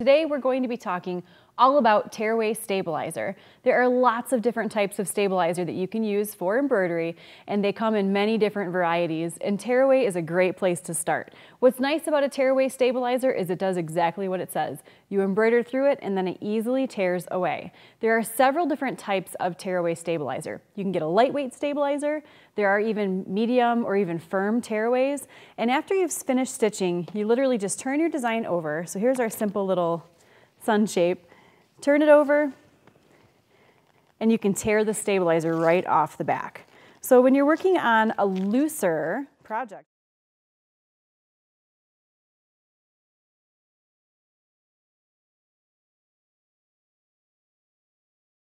Today, we're going to be talking all about tearaway stabilizer. There are lots of different types of stabilizer that you can use for embroidery and they come in many different varieties and tearaway is a great place to start. What's nice about a tearaway stabilizer is it does exactly what it says. You embroider through it and then it easily tears away. There are several different types of tearaway stabilizer. You can get a lightweight stabilizer, there are even medium or even firm tearaways, and after you've finished stitching, you literally just turn your design over. So here's our simple little sun shape turn it over, and you can tear the stabilizer right off the back. So when you're working on a looser project,